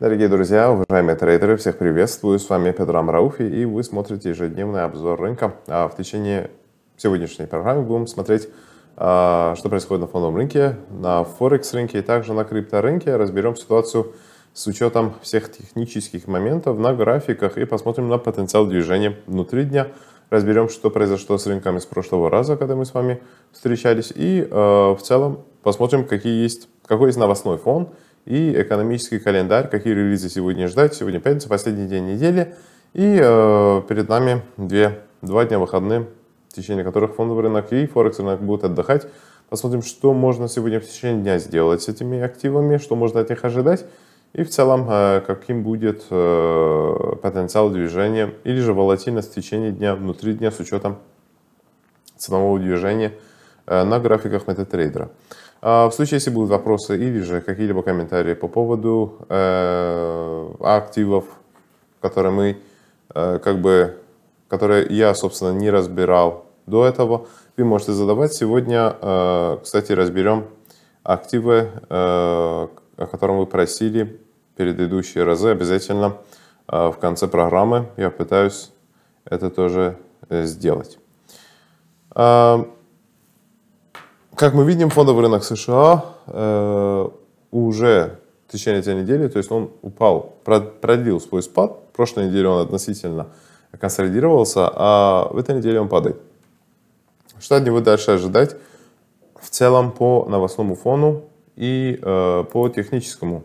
Дорогие друзья, уважаемые трейдеры, всех приветствую. С вами Петр Амрауфи, и вы смотрите ежедневный обзор рынка. А в течение сегодняшней программы будем смотреть, а, что происходит на фондовом рынке, на Форекс-рынке и также на крипторынке. Разберем ситуацию с учетом всех технических моментов на графиках и посмотрим на потенциал движения внутри дня. Разберем, что произошло с рынками с прошлого раза, когда мы с вами встречались. И а, в целом посмотрим, какие есть, какой есть новостной фон – и экономический календарь, какие релизы сегодня ждать. Сегодня пятница, последний день недели. И э, перед нами две, два дня выходные, в течение которых фондовый рынок и форекс рынок будут отдыхать. Посмотрим, что можно сегодня в течение дня сделать с этими активами, что можно от них ожидать. И в целом, э, каким будет э, потенциал движения или же волатильность в течение дня, внутри дня с учетом ценового движения э, на графиках MetaTrader. А, в случае, если будут вопросы или же какие-либо комментарии по поводу э, активов, которые мы, э, как бы, которые я, собственно, не разбирал до этого, вы можете задавать. Сегодня, э, кстати, разберем активы, э, о котором вы просили предыдущие разы. Обязательно э, в конце программы я пытаюсь это тоже э, сделать. А, как мы видим, фондовый рынок США э, уже в течение этой недели, то есть он упал, продлил свой спад. прошлой неделе он относительно консолидировался, а в этой неделе он падает. Что от него дальше ожидать? В целом по новостному фону и э, по техническому.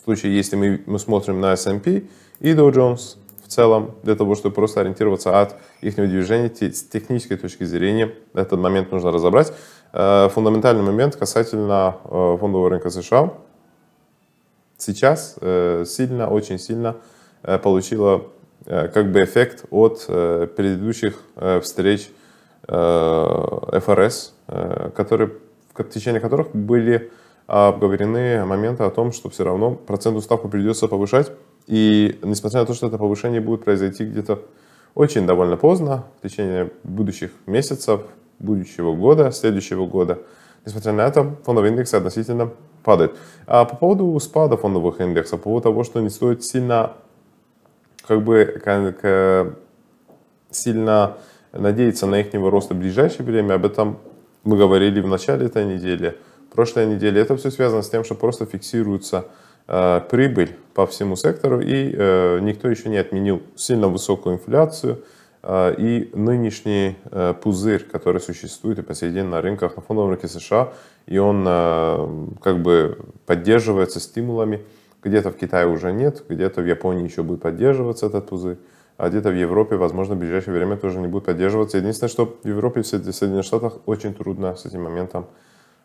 В случае, если мы, мы смотрим на S&P и Dow Jones, в целом, для того, чтобы просто ориентироваться от их движения с технической точки зрения. Этот момент нужно разобрать. Э, фундаментальный момент касательно э, фондового рынка США. Сейчас э, сильно, очень сильно получила как бы эффект от предыдущих встреч ФРС, которые, в течение которых были обговорены моменты о том, что все равно процентную ставку придется повышать и несмотря на то, что это повышение будет произойти где-то очень довольно поздно, в течение будущих месяцев, будущего года, следующего года, несмотря на это, фондовые индексы относительно падают. А по поводу спада фондовых индексов, по поводу того, что не стоит сильно, как бы, как, сильно надеяться на их рост в ближайшее время, об этом мы говорили в начале этой недели, прошлой неделе. Это все связано с тем, что просто фиксируется э, прибыль по всему сектору, и э, никто еще не отменил сильно высокую инфляцию э, и нынешний э, пузырь, который существует и по сей день на рынках, на фондовом рынке США, и он э, как бы поддерживается стимулами. Где-то в Китае уже нет, где-то в Японии еще будет поддерживаться этот пузырь, а где-то в Европе, возможно, в ближайшее время тоже не будет поддерживаться. Единственное, что в Европе и в Соединенных Штатах очень трудно с этим моментом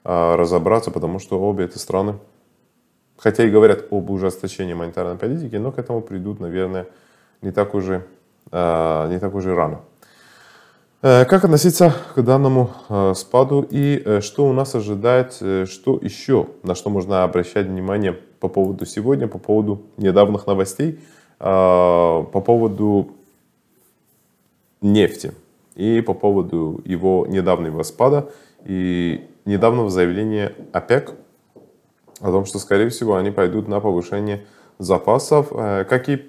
разобраться, потому что обе эти страны хотя и говорят об ужесточении монетарной политики, но к этому придут, наверное, не так уже, а, не так уже рано. Э, как относиться к данному э, спаду и э, что у нас ожидает, что еще, на что можно обращать внимание по поводу сегодня, по поводу недавних новостей, а, по поводу нефти и по поводу его недавнего спада и недавнего заявления ОПЕК о том, что, скорее всего, они пойдут на повышение запасов. Э, Какие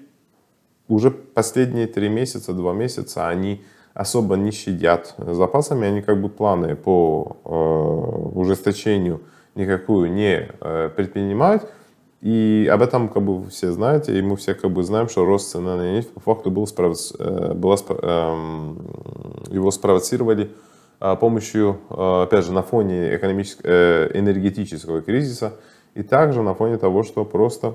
уже последние три месяца, два месяца они особо не щадят запасами, они как бы планы по э, ужесточению никакую не э, предпринимают. И об этом как бы все знаете, и мы все как бы знаем, что рост цены на нефть по факту был спров... Э, была, э, его спровоцировали э, помощью, опять же, на фоне экономического, энергетического кризиса, и также на фоне того, что просто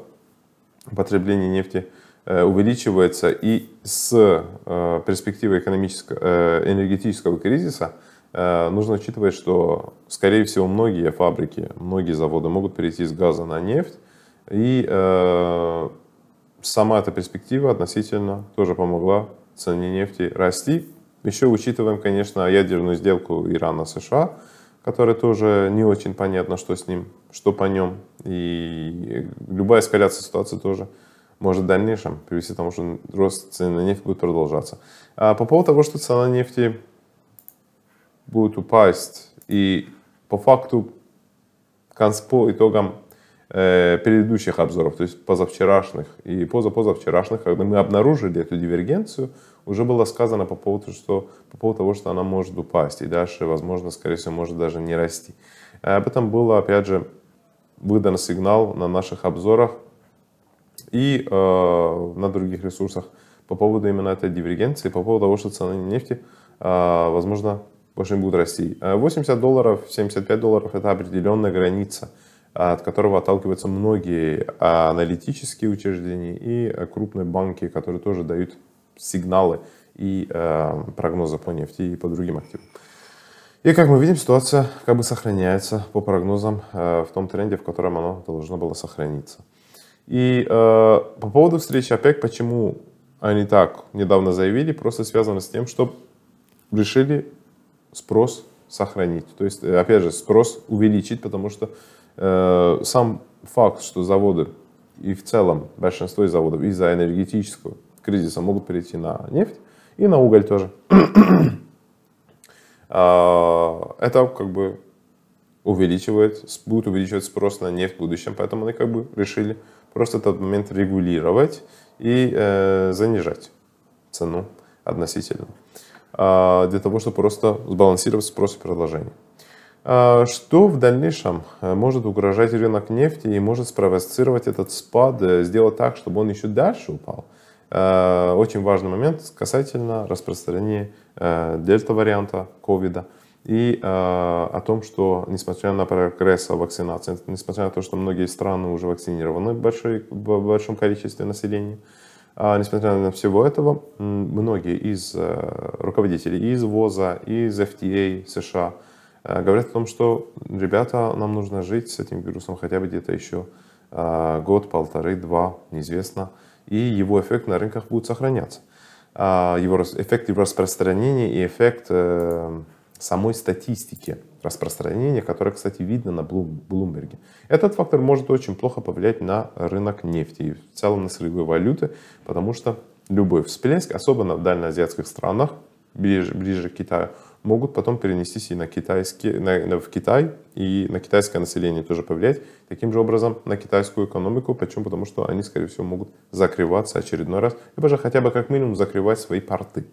потребление нефти э, увеличивается и с э, перспективы экономического, э, энергетического кризиса нужно учитывать, что, скорее всего, многие фабрики, многие заводы могут перейти с газа на нефть, и сама эта перспектива относительно тоже помогла цене нефти расти. Еще учитываем, конечно, ядерную сделку Ирана-США, который тоже не очень понятно, что с ним, что по нем. И любая эскаляция ситуации тоже может в дальнейшем привести к тому, что рост цены на нефть будет продолжаться. А по поводу того, что цена нефти будет упасть, и по факту по итогам э, предыдущих обзоров, то есть позавчерашних и позапозавчерашних, когда мы обнаружили эту дивергенцию, уже было сказано по поводу, что, по поводу того, что она может упасть и дальше, возможно, скорее всего, может даже не расти. Э, об этом было, опять же, выдан сигнал на наших обзорах и э, на других ресурсах по поводу именно этой дивергенции, по поводу того, что цены нефти, э, возможно, больше не будут расти. 80 э, долларов, 75 долларов – это определенная граница, э, от которого отталкиваются многие аналитические учреждения и крупные банки, которые тоже дают сигналы и э, прогнозы по нефти и по другим активам. И как мы видим, ситуация как бы сохраняется по прогнозам э, в том тренде, в котором она должна была сохраниться. И э, по поводу встречи ОПЕК, почему они так недавно заявили, просто связано с тем, что решили спрос сохранить. То есть, э, опять же, спрос увеличить, потому что э, сам факт, что заводы и в целом большинство из заводов из-за энергетического кризиса могут перейти на нефть и на уголь тоже. А, это как бы увеличивает, будет увеличивать спрос на нефть в будущем, поэтому они как бы решили просто этот момент регулировать и э, занижать цену относительно, э, для того, чтобы просто сбалансировать спрос и предложение. Э, а, что в дальнейшем э, может угрожать рынок нефти и может спровоцировать этот спад, э, сделать так, чтобы он еще дальше упал – Э, очень важный момент касательно распространения э, дельта-варианта ковида и э, о том, что несмотря на прогресс вакцинации, несмотря на то, что многие страны уже вакцинированы в, большой, в большом количестве населения, а несмотря на всего этого, многие из руководителей из ВОЗа, из FTA а, США говорят о том, что, ребята, нам нужно жить с этим вирусом хотя бы где-то еще год, полторы, два, неизвестно и его эффект на рынках будет сохраняться. А, его эффект его распространения и эффект э, самой статистики распространения, которая, кстати, видно на Блумберге. Этот фактор может очень плохо повлиять на рынок нефти и в целом на сырьевые валюты, потому что любой всплеск, особенно в дальноазиатских странах, ближе, ближе к Китаю, могут потом перенестись и на китайские, на, на, в Китай, и на китайское население тоже повлиять, таким же образом на китайскую экономику, почему? Потому что они, скорее всего, могут закрываться очередной раз, либо же хотя бы как минимум закрывать свои порты.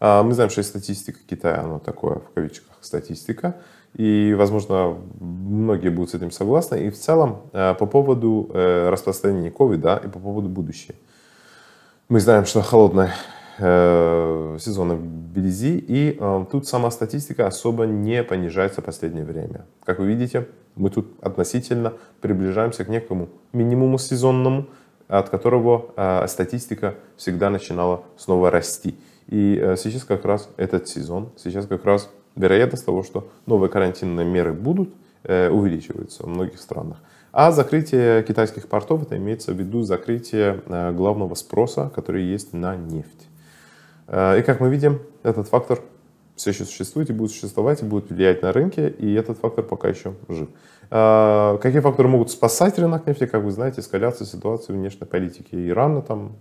А мы знаем, что статистика Китая, она такое, в кавычках, статистика, и, возможно, многие будут с этим согласны. И в целом, э, по поводу э, распространения COVID и по поводу будущего. Мы знаем, что холодная Э, сезона в Белизи, и э, тут сама статистика особо не понижается в последнее время. Как вы видите, мы тут относительно приближаемся к некому минимуму сезонному, от которого э, статистика всегда начинала снова расти. И сейчас как раз этот сезон, сейчас как раз вероятность того, что новые карантинные меры будут, увеличивается в многих странах. А закрытие китайских портов, это имеется в виду закрытие главного спроса, который есть на нефть. Э, и как мы видим, этот фактор все еще существует и будет существовать, и будет влиять на рынки, и этот фактор пока еще жив. Э, какие факторы могут спасать рынок нефти, как вы знаете, эскаляция ситуации внешней политики Ирана там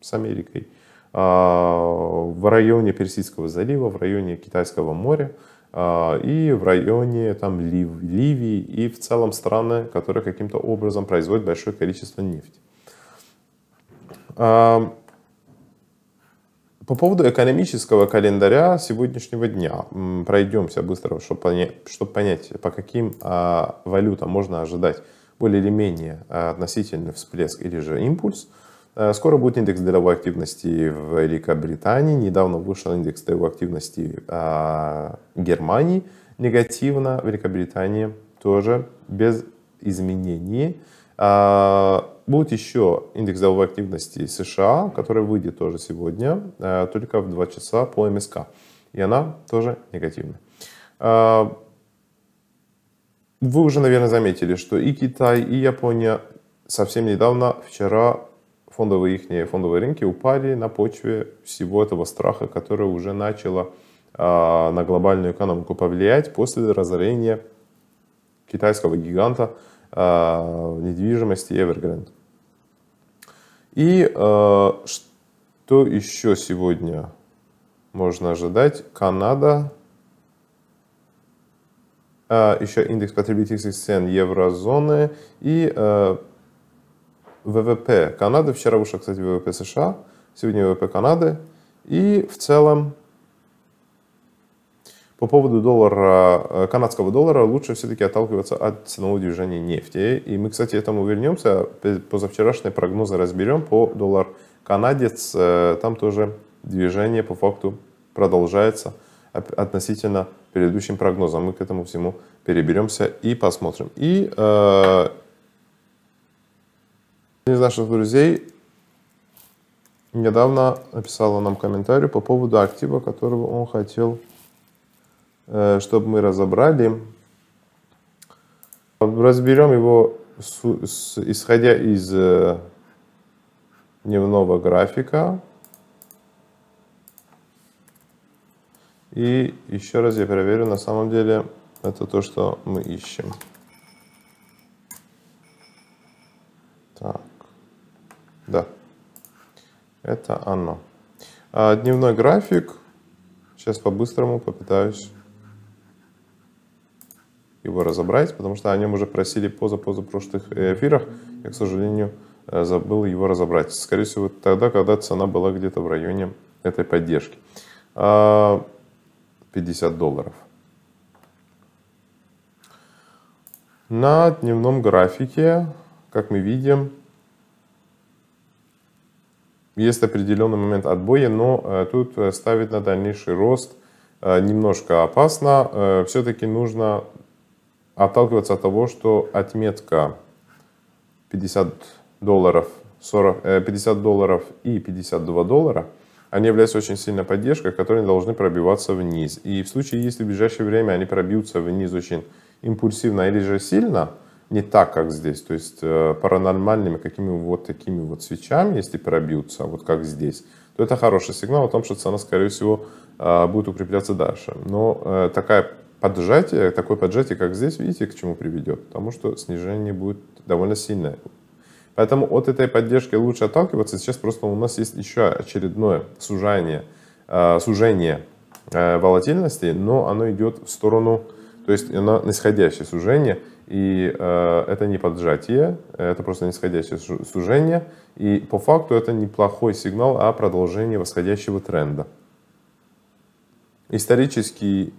с Америкой, э, в районе Персидского залива, в районе Китайского моря и в районе там, Лив, Ливии и в целом страны, которые каким-то образом производят большое количество нефти. Эм, по поводу экономического календаря сегодняшнего дня пройдемся быстро, чтобы понять, чтобы понять по каким а, валютам можно ожидать более или менее а, относительный всплеск или же импульс. Э, скоро будет индекс деловой активности в Великобритании, недавно вышел индекс деловой активности а, Германии, негативно Великобритания тоже без изменений. А, Будет еще индекс деловой активности США, который выйдет тоже сегодня, э, только в 2 часа по МСК. И она тоже негативная. А, вы уже, наверное, заметили, что и Китай, и Япония совсем недавно, вчера, фондовые, их фондовые рынки упали на почве всего этого страха, который уже начало а, на глобальную экономику повлиять после разорения китайского гиганта – в а, недвижимости Evergrande. И а, что еще сегодня можно ожидать? Канада, а, еще индекс потребительских цен еврозоны и ВВП Канады. Вчера вышел, кстати, ВВП США, сегодня ВВП Канады. И в целом по поводу доллара, э, канадского доллара лучше все-таки отталкиваться от ценового движения нефти. И мы, кстати, этому вернемся. Позавчерашние прогнозы разберем по доллар канадец. Э, там тоже движение по факту продолжается относительно предыдущим прогнозам. Мы к этому всему переберемся и посмотрим. И э, из наших друзей недавно написала нам комментарий по поводу актива, которого он хотел Э, чтобы мы разобрали. Разберем его, с, исходя из э, дневного графика. И еще раз я проверю, на самом деле это то, что мы ищем. Так, да, это оно. А, дневной график, сейчас по-быстрому попытаюсь его разобрать, потому что о нем уже просили поза поза прошлых э, эфирах. Я, к сожалению, э, забыл его разобрать. Скорее всего, тогда, когда цена была где-то в районе этой поддержки. 50 а, долларов. На дневном графике, как мы видим, есть определенный момент отбоя, но э, тут ставить на дальнейший рост немножко опасно. Все-таки нужно отталкиваться от того, что отметка 50 долларов, 40, 50 э, долларов и 52 доллара, они являются очень сильной поддержкой, которые должны пробиваться вниз. И в случае, если в ближайшее время они пробьются вниз очень импульсивно или же сильно, не так, как здесь, то есть э, паранормальными какими вот такими вот свечами, если пробьются, вот как здесь, то это хороший сигнал о том, что цена, скорее всего, э, будет укрепляться дальше. Но такая поджатие, такое поджатие, как здесь, видите, к чему приведет? Потому что снижение будет довольно сильное. Поэтому от этой поддержки лучше отталкиваться. Сейчас просто у нас есть еще очередное э, сужение сужение э, волатильности, но оно идет в сторону, то есть оно нисходящее сужение, и э, это не поджатие, это просто нисходящее сужение, и по факту это неплохой сигнал а продолжение восходящего тренда. Исторический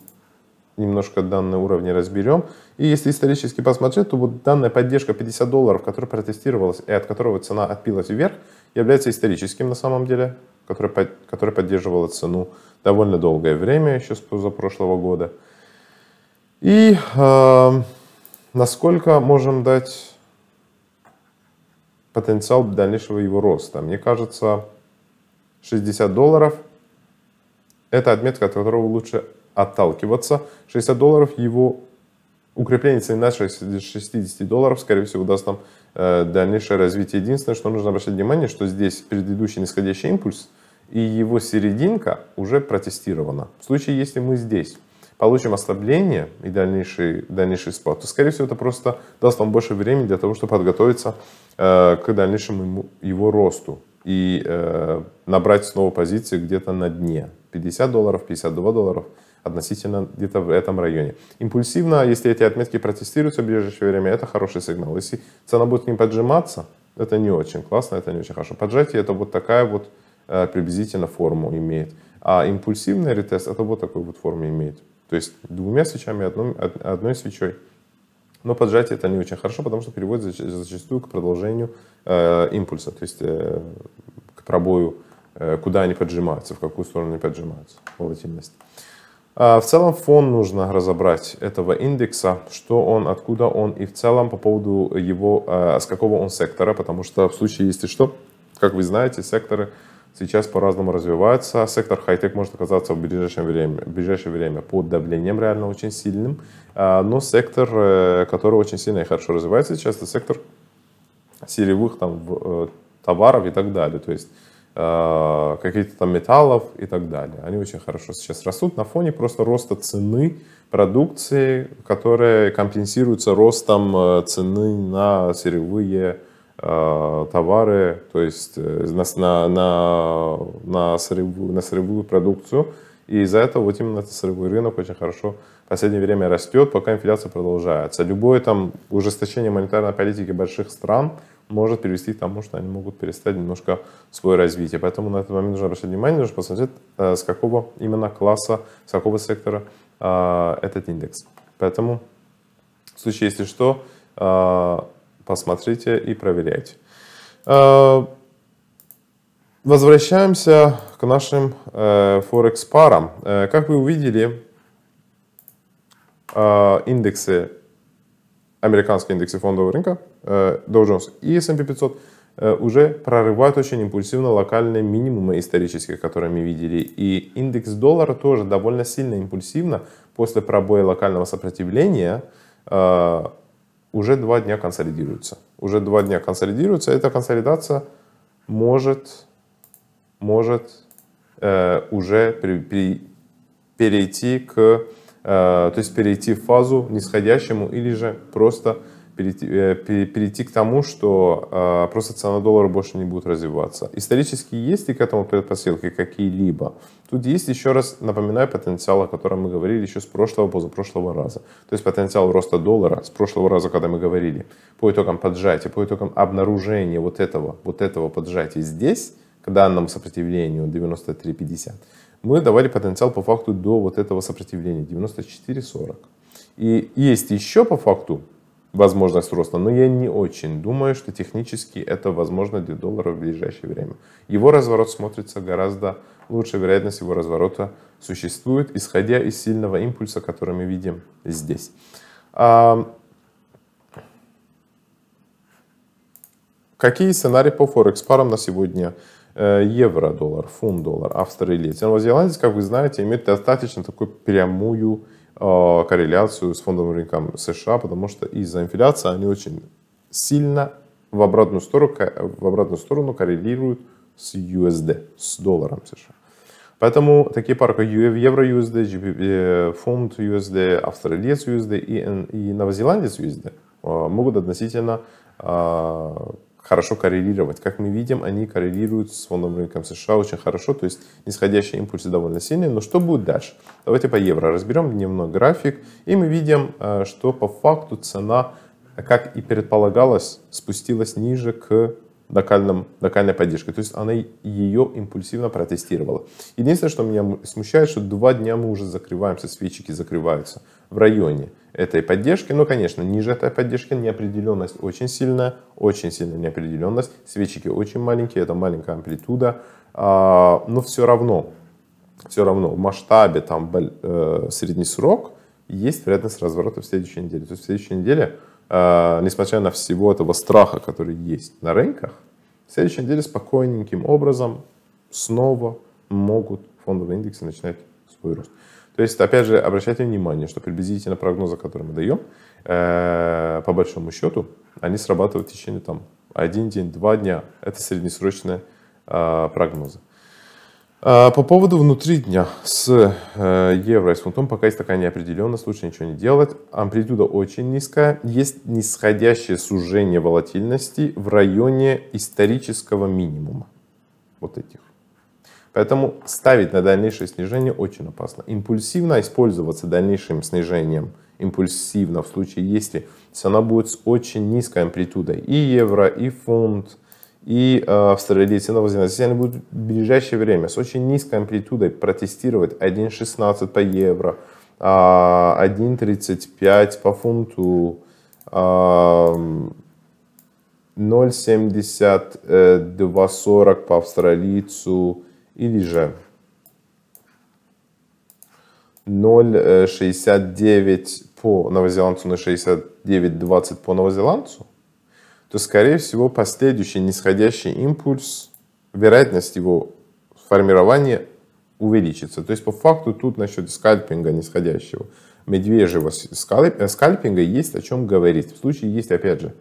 немножко данные уровни разберем. И если исторически посмотреть, то вот данная поддержка 50 долларов, которая протестировалась и от которого цена отпилась вверх, является историческим на самом деле, который, который поддерживала цену довольно долгое время, еще с позапрошлого года. И э, насколько можем дать потенциал дальнейшего его роста? Мне кажется, 60 долларов – это отметка, от которого лучше отталкиваться 60 долларов, его укрепление цены на 60 долларов, скорее всего, даст нам э, дальнейшее развитие. Единственное, что нужно обращать внимание, что здесь предыдущий нисходящий импульс и его серединка уже протестирована. В случае, если мы здесь получим ослабление и дальнейший, дальнейший спад, то, скорее всего, это просто даст нам больше времени для того, чтобы подготовиться э, к дальнейшему ему, его росту и э, набрать снова позиции где-то на дне. 50 долларов, 52 долларов – относительно где-то в этом районе. Импульсивно, если эти отметки протестируются в ближайшее время, это хороший сигнал. Если цена будет не поджиматься, это не очень классно, это не очень хорошо. Поджатие это вот такая вот э, приблизительно форму имеет. А импульсивный ретест это вот такой вот форму имеет. То есть двумя свечами, одной, одной свечой. Но поджатие это не очень хорошо, потому что приводит зачастую к продолжению э, импульса, то есть э, к пробою, э, куда они поджимаются, в какую сторону они поджимаются, волатильность. А, в целом фон нужно разобрать этого индекса, что он, откуда он и в целом по поводу его, а, с какого он сектора, потому что в случае, если что, как вы знаете, секторы сейчас по-разному развиваются. Сектор хай-тек может оказаться в ближайшее время, в ближайшее время под давлением реально очень сильным, а, но сектор, э, который очень сильно и хорошо развивается сейчас, это сектор сырьевых там, э, товаров и так далее. То есть Э, каких-то там металлов и так далее. Они очень хорошо сейчас растут на фоне просто роста цены продукции, которая компенсируется ростом э, цены на сырьевые э, товары, то есть на, на, на, на, сырьевую, на сырьевую продукцию. И из-за этого вот именно этот сырьевой рынок очень хорошо в последнее время растет, пока инфляция продолжается. Любое там ужесточение монетарной политики больших стран – может привести к тому, что они могут перестать немножко свое развитие. Поэтому на этот момент нужно обращать внимание, нужно посмотреть, э, с какого именно класса, с какого сектора э, этот индекс. Поэтому в случае, если что, э, посмотрите и проверяйте. Возвращаемся к нашим форекс-парам. Как вы увидели, индексы, американские индексы фондового рынка Dow Jones и S&P 500 уже прорывают очень импульсивно локальные минимумы исторических, которые мы видели. И индекс доллара тоже довольно сильно импульсивно после пробоя локального сопротивления э, уже два дня консолидируется. Уже два дня консолидируется. Эта консолидация может, может э, уже при, при, перейти к, э, то есть перейти в фазу нисходящему или же просто перейти, э, перейти к тому, что а, просто цена доллара больше не будет развиваться. Исторически есть ли к этому предпосылки какие-либо? Тут есть, еще раз напоминаю, потенциал, о котором мы говорили еще с прошлого, позапрошлого раза. То есть потенциал роста доллара с прошлого раза, когда мы говорили, по итогам поджатия, по итогам обнаружения вот этого, вот этого поджатия здесь, к данному сопротивлению 93.50, мы давали потенциал по факту до вот этого сопротивления 94.40. И есть еще по факту возможность роста. Но я не очень думаю, что технически это возможно для доллара в ближайшее время. Его разворот смотрится гораздо лучше, вероятность его разворота существует, исходя из сильного импульса, который мы видим здесь. А, какие сценарии по Форекс парам на сегодня? Э, евро-доллар, фунт-доллар, австралиец. Новозеландец, как вы знаете, имеет достаточно такую прямую Э, корреляцию с фондовым рынком США, потому что из-за инфляции они очень сильно в обратную сторону, в обратную сторону коррелируют с USD, с долларом США. Поэтому такие пары, как Евро-USD, э, фонд usd австралиец-USD и новозеландец-USD э, могут относительно хорошо коррелировать. Как мы видим, они коррелируют с фондовым рынком США очень хорошо, то есть нисходящие импульсы довольно сильные. Но что будет дальше? Давайте по евро разберем дневной график, и мы видим, э, что по факту цена, как и предполагалось, спустилась ниже к локальном, локальной поддержкой. То есть она ее импульсивно протестировала. Единственное, что меня смущает, что два дня мы уже закрываемся, свечики закрываются в районе этой поддержки. Но, ну, конечно, ниже этой поддержки неопределенность очень сильная, очень сильная неопределенность. Свечики очень маленькие, это маленькая амплитуда. А, но все равно, все равно в масштабе там э, средний срок есть вероятность разворота в следующей неделе. То есть в следующей неделе а, несмотря на всего этого страха, который есть на рынках, в следующей неделе спокойненьким образом снова могут фондовые индексы начинать свой рост. То есть, опять же, обращайте внимание, что приблизительно прогнозы, которые мы даем, э, по большому счету, они срабатывают в течение там, один день, два дня. Это среднесрочные а, прогнозы. А, по поводу внутри дня с э, евро и с фунтом пока есть такая неопределенность, лучше ничего не делать. Амплитуда очень низкая. Есть нисходящее сужение волатильности в районе исторического минимума. Вот этих. Поэтому ставить на дальнейшее снижение очень опасно. Импульсивно использоваться дальнейшим снижением импульсивно в случае, если цена будет с очень низкой амплитудой и евро, и фунт, и э, в строительного вознаграждения будет в ближайшее время с очень низкой амплитудой протестировать 1.16 по евро, 1.35 а, по фунту, 0.7240 а, э, по австралийцу или же 0.69 э, по новозеландцу, на 0.69.20 по новозеландцу то, скорее всего, последующий нисходящий импульс, вероятность его формирования увеличится. То есть, по факту, тут насчет скальпинга нисходящего, медвежьего э, скальпинга есть о чем говорить. В случае есть, опять же,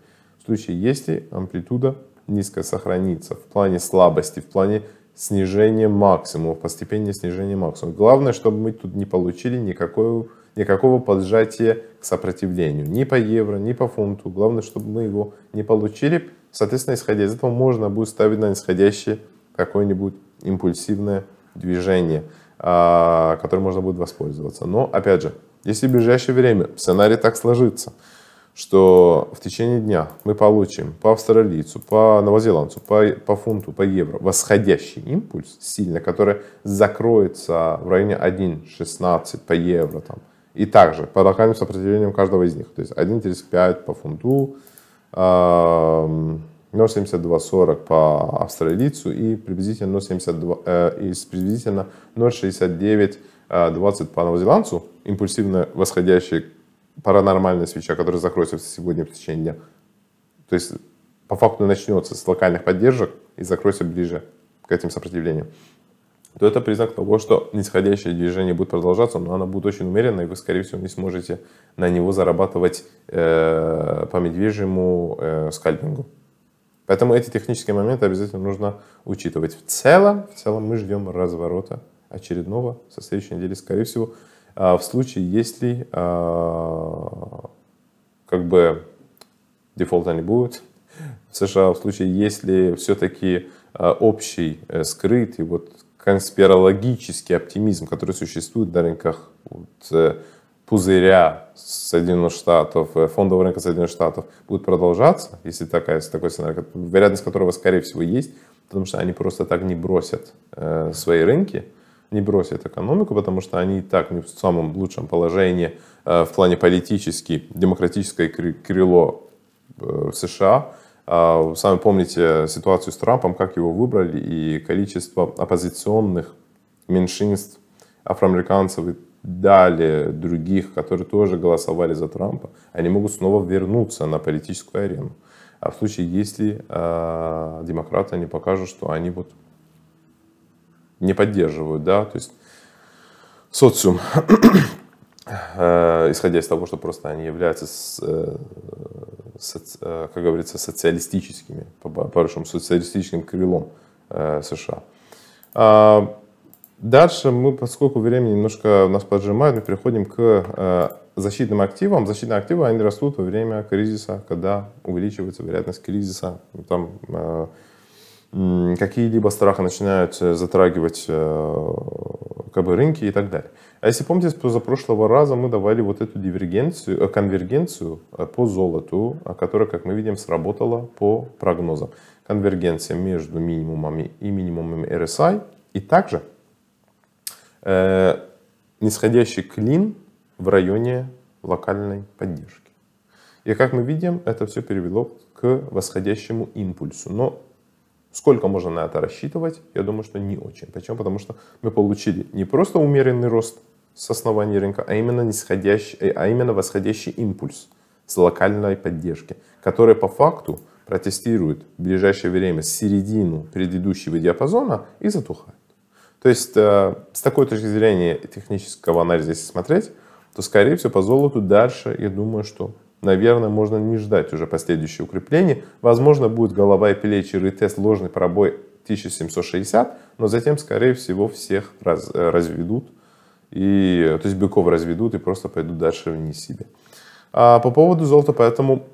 в случае если амплитуда низко сохранится в плане слабости, в плане снижения максимума постепенное снижение максимума Главное, чтобы мы тут не получили никакого никакого поджатия к сопротивлению. Ни по евро, ни по фунту. Главное, чтобы мы его не получили. Соответственно, исходя из этого, можно будет ставить на нисходящее какое-нибудь импульсивное движение, а, которое можно будет воспользоваться. Но, опять же, если в ближайшее время сценарий так сложится, что в течение дня мы получим по австралийцу, по новозеландцу, по, по фунту, по евро восходящий импульс сильно, который закроется в районе 1.16 по евро, там, и также по локальным сопротивлениям каждого из них. То есть 1.35 по фунту, 0.7240 эм, по австралийцу и приблизительно 0.72, э, и приблизительно 0.6920 э, по новозеландцу, импульсивно восходящий паранормальная свеча, которая закроется сегодня в течение дня. То есть по факту начнется с локальных поддержек и закроется ближе к этим сопротивлениям то это признак того, что нисходящее движение будет продолжаться, но оно будет очень умеренно, и вы, скорее всего, не сможете на него зарабатывать э, по медвежьему э, скальпингу. Поэтому эти технические моменты обязательно нужно учитывать. В целом, в целом мы ждем разворота очередного со следующей недели, скорее всего, а, в случае, если а, как бы дефолта не будет в США, в случае, если все-таки а, общий э, скрытый, вот конспирологический оптимизм, который существует на рынках вот, э, пузыря Соединенных Штатов, э, фондового рынка Соединенных Штатов будет продолжаться, если такая, такой сценарий, вероятность которого, скорее всего, есть, потому что они просто так не бросят э, свои рынки, не бросят экономику, потому что они и так не в самом лучшем положении э, в плане политически, демократическое крыло э, США – а, сами помните ситуацию с Трампом, как его выбрали, и количество оппозиционных меньшинств, афроамериканцев и далее других, которые тоже голосовали за Трампа, они могут снова вернуться на политическую арену. А в случае, если э, демократы не покажут, что они вот не поддерживают, да, то есть социум, э, исходя из того, что просто они являются с, э, Э, как говорится, социалистическими, по большому социалистическим крылом э, США. А, дальше мы, поскольку время немножко нас поджимает, мы переходим к э, защитным активам. Защитные активы, они растут во время кризиса, когда увеличивается вероятность кризиса. Там какие-либо страхи начинают затрагивать как бы, рынки и так далее. А если помните, с прошлого раза мы давали вот эту дивергенцию, э, конвергенцию э, по золоту, а которая, как мы видим, сработала по прогнозам. Конвергенция между минимумами и минимумами RSI. И также э, нисходящий клин в районе локальной поддержки. И как мы видим, это все перевело к восходящему импульсу. Но Сколько можно на это рассчитывать? Я думаю, что не очень. Почему? Потому что мы получили не просто умеренный рост с основания рынка, а именно, нисходящий, э, а именно восходящий импульс с локальной поддержки, который по факту протестирует в ближайшее время середину предыдущего диапазона и затухает. То есть, э, с такой точки зрения технического анализа, если смотреть, то, скорее всего, по золоту дальше, я думаю, что, наверное, можно не ждать уже последующее укрепление. Возможно, будет голова и плечи, ретест, ложный пробой 1760, но затем, скорее всего, всех раз, э, разведут и, э, то есть быков разведут и просто пойдут дальше вниз себе. А по поводу золота, поэтому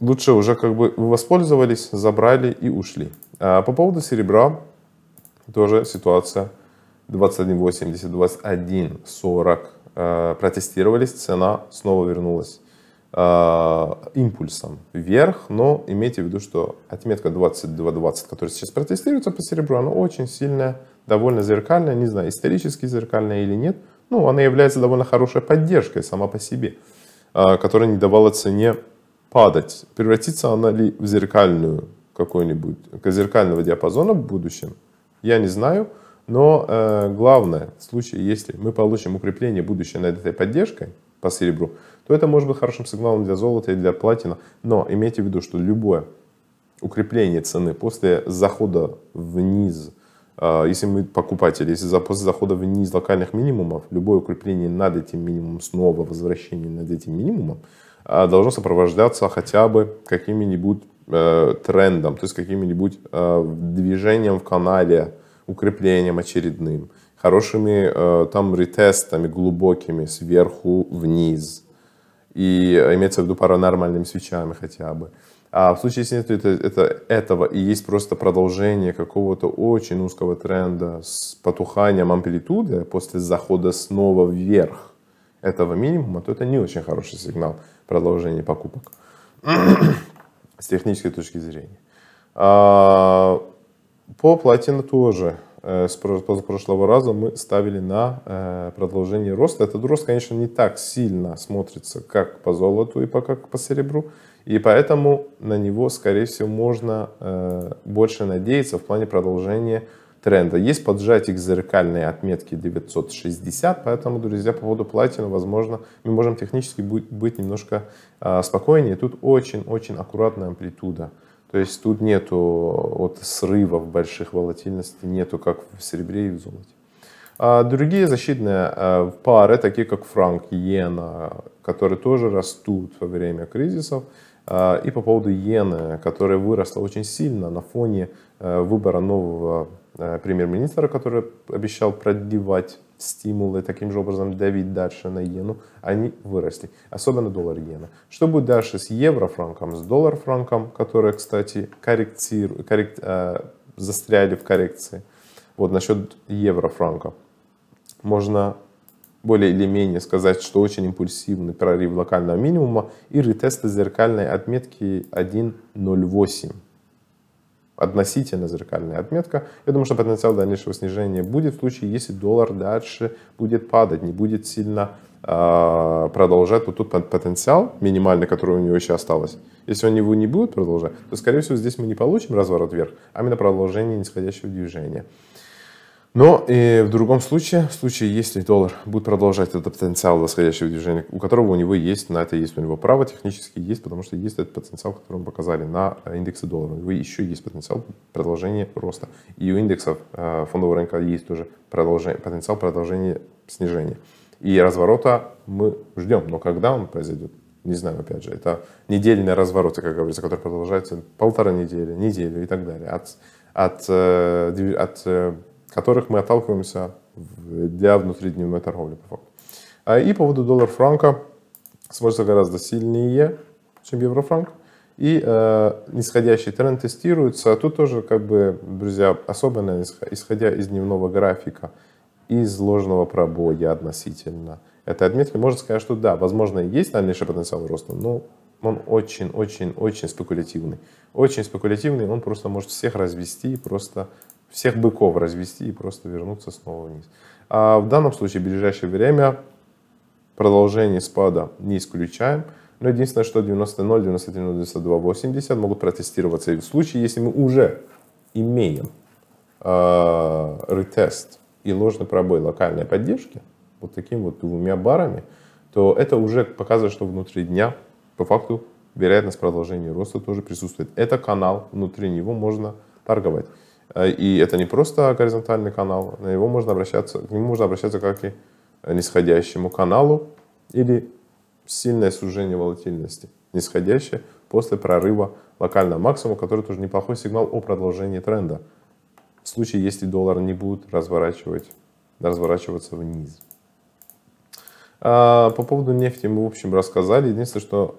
лучше уже как бы воспользовались, забрали и ушли. А по поводу серебра тоже ситуация 21.80, 21.40 э, протестировались, цена снова вернулась э, импульсом вверх, но имейте в виду, что отметка 22.20, которая сейчас протестируется по серебру, она очень сильная, довольно зеркальная, не знаю, исторически зеркальная или нет, ну, она является довольно хорошей поддержкой сама по себе, а, которая не давала цене падать. Превратится она ли в зеркальную какой-нибудь, зеркального диапазона в будущем, я не знаю, но э, главное, в случае, если мы получим укрепление будущее над этой поддержкой по серебру, то это может быть хорошим сигналом для золота и для платина. Но имейте в виду, что любое укрепление цены после захода вниз а, если мы покупатели, если после захода вниз локальных минимумов, любое укрепление над этим минимумом, снова возвращение над этим минимумом, а, должно сопровождаться хотя бы каким-нибудь э, трендом, то есть каким-нибудь э, движением в канале, укреплением очередным, хорошими э, там ретестами глубокими сверху вниз. И имеется в виду паранормальными свечами хотя бы. А в случае, если нет это, это, этого и есть просто продолжение какого-то очень узкого тренда с потуханием амплитуды после захода снова вверх этого минимума, то это не очень хороший сигнал продолжения покупок с технической точки зрения. А, по платину тоже э, с прошлого раза мы ставили на э, продолжение роста. Этот рост, конечно, не так сильно смотрится, как по золоту и пока как по серебру, и поэтому на него, скорее всего, можно э, больше надеяться в плане продолжения тренда. Есть поджатие к зеркальной отметке 960, поэтому, друзья, по поводу платина, возможно, мы можем технически быть, быть немножко э, спокойнее. Тут очень-очень аккуратная амплитуда. То есть тут нету вот срывов больших волатильности, нету как в серебре и в золоте. А другие защитные а, пары, такие как франк, иена, которые тоже растут во время кризисов, а, и по поводу иены, которая выросла очень сильно на фоне э, выбора нового э, премьер-министра, который обещал продлевать стимулы, таким же образом давить дальше на иену, они выросли. Особенно доллар иена. Что будет дальше с евро-франком, с доллар-франком, которые, кстати, корректиру, коррект, э, застряли в коррекции. Вот насчет евро-франка. Можно более или менее сказать, что очень импульсивный прорыв локального минимума и ретесты зеркальной отметки 1.08. Относительно зеркальная отметка. Я думаю, что потенциал дальнейшего снижения будет в случае, если доллар дальше будет падать, не будет сильно э, продолжать вот тут потенциал минимальный, который у него еще осталось. Если он его не будет продолжать, то, скорее всего, здесь мы не получим разворот вверх, а именно продолжение нисходящего движения. Но ну, и в другом случае, в случае, если доллар будет продолжать этот потенциал восходящего движения, у которого у него есть, на это есть у него право, технически есть, потому что есть этот потенциал, который мы показали на э, индексе доллара. У него еще есть потенциал продолжения роста. И у индексов э, фондового рынка есть тоже продолжение, потенциал продолжения снижения. И разворота мы ждем, но когда он произойдет, не знаю, опять же, это недельные развороты, как говорится, которые продолжаются полтора недели, неделю и так далее. От, от, э, от которых мы отталкиваемся для внутридневной торговли. По факту. А, и по поводу доллар-франка смотрится гораздо сильнее, чем евро-франк. И э, нисходящий тренд тестируется. Тут тоже, как бы, друзья, особенно исходя из дневного графика, из ложного пробоя относительно этой отметки, можно сказать, что да, возможно, есть дальнейший потенциал роста, но он очень-очень-очень спекулятивный. Очень спекулятивный, он просто может всех развести просто всех быков развести и просто вернуться снова вниз. А в данном случае в ближайшее время продолжение спада не исключаем. Но единственное, что 90.0, 91.0, 92.80 могут протестироваться и в случае, если мы уже имеем э, ретест и ложный пробой локальной поддержки, вот такими вот двумя барами, то это уже показывает, что внутри дня по факту вероятность продолжения роста тоже присутствует. Это канал, внутри него можно торговать. Э, и это не просто горизонтальный канал, на него можно обращаться, к нему можно обращаться как и э, нисходящему каналу или сильное сужение волатильности, нисходящее после прорыва локального максимума, который тоже неплохой сигнал о продолжении тренда. В случае, если доллар не будет разворачивать, разворачиваться вниз. А, по поводу нефти мы, в общем, рассказали. Единственное, что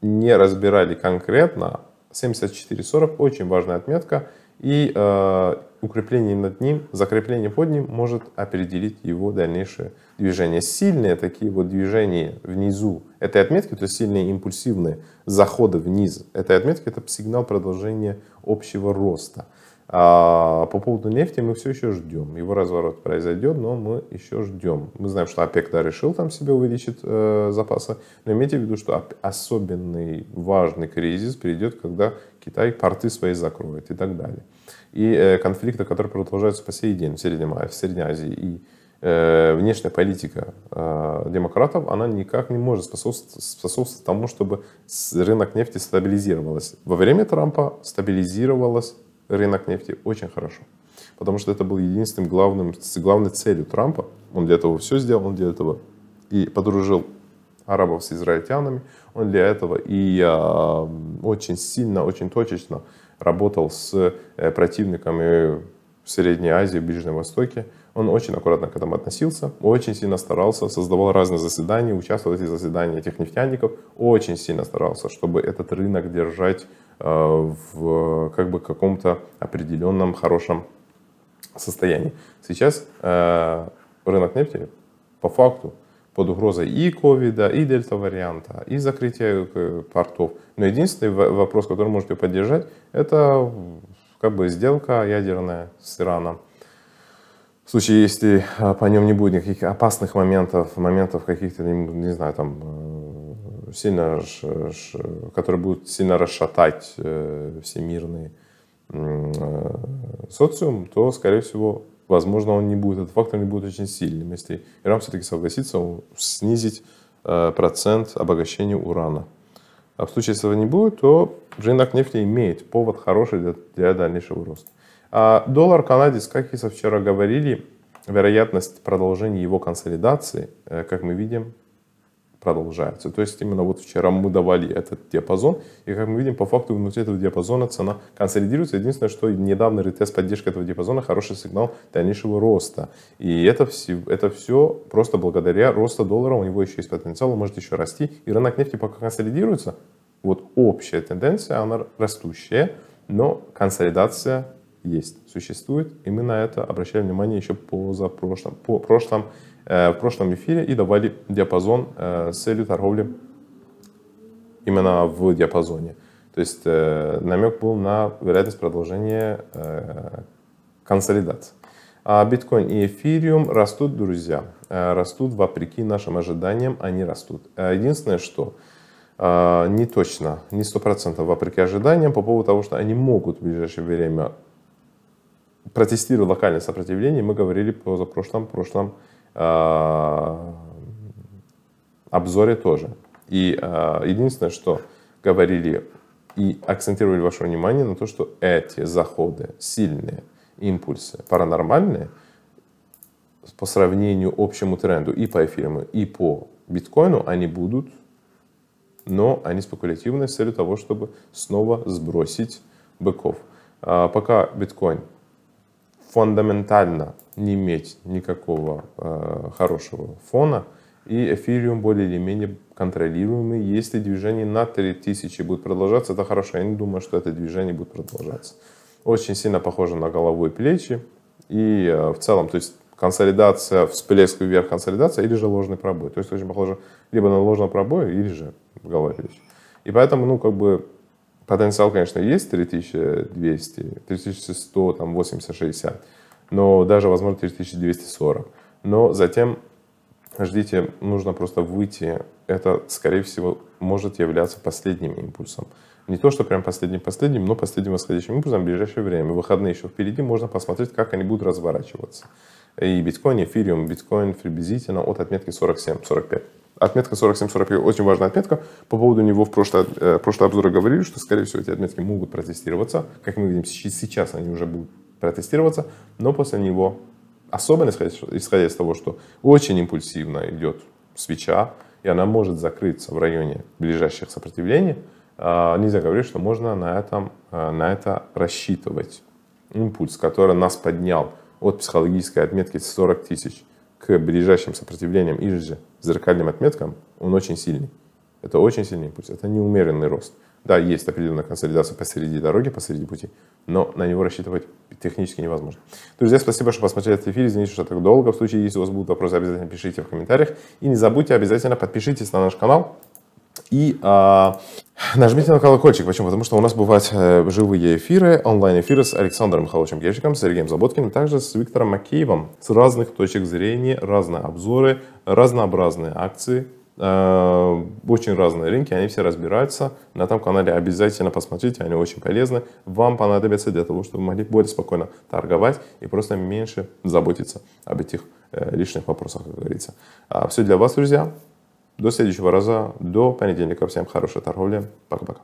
не разбирали конкретно, 74.40 очень важная отметка – и э, укрепление над ним, закрепление под ним может определить его дальнейшее движение. Сильные такие вот движения внизу этой отметки, то есть сильные импульсивные заходы вниз этой отметки, это сигнал продолжения общего роста. А по поводу нефти мы все еще ждем. Его разворот произойдет, но мы еще ждем. Мы знаем, что ОПЕК да, решил там себе увеличить э, запасы, но имейте в виду, что особенный важный кризис придет, когда Китай порты свои закроет и так далее. И э, конфликты, которые продолжаются по сей день в Среднем, а, в Средней Азии. И э, внешняя политика э, демократов, она никак не может способствовать, способствовать тому, чтобы рынок нефти стабилизировался. Во время Трампа стабилизировалась рынок нефти очень хорошо. Потому что это был единственным главным, главной целью Трампа. Он для этого все сделал, он для этого и подружил арабов с израильтянами он для этого. И я очень сильно, очень точечно работал с э, противниками э, в Средней Азии, в Ближнем Востоке. Он очень аккуратно к этому относился, очень сильно старался, создавал разные заседания, участвовал в этих заседаниях этих нефтяников, очень сильно старался, чтобы этот рынок держать э, в как бы каком-то определенном хорошем состоянии. Сейчас рынок нефти по факту под угрозой и ковида, и дельта-варианта, и закрытия э, портов. Но единственный вопрос, который можете поддержать, это как бы сделка ядерная с Ираном. В случае, если а, по нем не будет никаких опасных моментов, моментов каких-то, не знаю, там, э, сильно, которые будут сильно расшатать э, всемирный социум, то, скорее всего, возможно, он не будет, этот фактор не будет очень сильным, если Иран все-таки согласится снизить э, процент обогащения урана. А в случае, если этого не будет, то рынок нефти имеет повод хороший для, для дальнейшего роста. А доллар канадец, как и со вчера говорили, вероятность продолжения его консолидации, э, как мы видим, продолжаются. То есть именно вот вчера мы давали этот диапазон, и как мы видим, по факту внутри этого диапазона цена консолидируется. Единственное, что недавно ретест поддержка этого диапазона хороший сигнал дальнейшего роста. И это все, это все просто благодаря росту доллара, у него еще есть потенциал, он может еще расти. И рынок нефти пока консолидируется, вот общая тенденция, она растущая, но консолидация есть, существует, и мы на это обращали внимание еще позапрошлом, по прошлом, э, в прошлом эфире и давали диапазон э, с целью торговли именно в диапазоне. То есть э, намек был на вероятность продолжения э, консолидации. А биткоин и эфириум растут, друзья. Э, растут вопреки нашим ожиданиям, они растут. Э, единственное, что э, не точно, не 100% вопреки ожиданиям по поводу того, что они могут в ближайшее время протестировал локальное сопротивление, мы говорили по позапрошлом, прошлом э, обзоре тоже. И а, единственное, что говорили и акцентировали ваше внимание на то, что эти заходы, сильные импульсы, паранормальные, по сравнению общему тренду и по эфиру, и по биткоину, они будут, но они спекулятивны с целью того, чтобы снова сбросить быков. А, пока биткоин фундаментально не иметь никакого э, хорошего фона, и эфириум более или менее контролируемый. Если движение на 3000 будет продолжаться, это хорошо. Я не думаю, что это движение будет продолжаться. Очень сильно похоже на голову и плечи. И э, в целом, то есть консолидация, всплеск вверх консолидация или же ложный пробой. То есть очень похоже либо на ложный пробой, или же голова и плечи. И поэтому, ну, как бы потенциал, конечно, есть 3200, 3100, там 80, 60, но даже, возможно, 3240. Но затем ждите, нужно просто выйти. Это, скорее всего, может являться последним импульсом. Не то, что прям последним-последним, но последним восходящим импульсом в ближайшее время. Выходные еще впереди, можно посмотреть, как они будут разворачиваться и биткоин, эфириум. Биткоин приблизительно от отметки 47-45. Отметка 47-45 очень важная отметка. По поводу него в прошлой, э, прошлой говорили, что, скорее всего, эти отметки могут протестироваться. Как мы видим, сейчас они уже будут протестироваться, но после него, особенно исходя из того, что очень импульсивно идет свеча, и она может закрыться в районе ближайших сопротивлений, а, нельзя говорить, что можно на, этом, э, на это рассчитывать. Импульс, который нас поднял от психологической отметки 40 тысяч к ближайшим сопротивлениям или же зеркальным отметкам, он очень сильный. Это очень сильный импульс, это неумеренный рост. Да, есть определенная консолидация посреди дороги, посреди пути, но на него рассчитывать технически невозможно. Друзья, спасибо, что посмотрели этот эфир. Извините, что так долго. В случае, если у вас будут вопросы, обязательно пишите в комментариях. И не забудьте обязательно подпишитесь на наш канал, и а, нажмите на колокольчик. Почему? Потому что у нас бывают э, живые эфиры, онлайн-эфиры с Александром Михайловичем Герчиком, с Сергеем Заботкиным, также с Виктором Макеевым. С разных точек зрения, разные обзоры, разнообразные акции, э, очень разные рынки, они все разбираются. На этом канале обязательно посмотрите, они очень полезны. Вам понадобятся для того, чтобы вы могли более спокойно торговать и просто меньше заботиться об этих э, лишних вопросах, как говорится. А, все для вас, друзья. До следующего раза, до понедельника. Всем хорошей торговли. Пока-пока.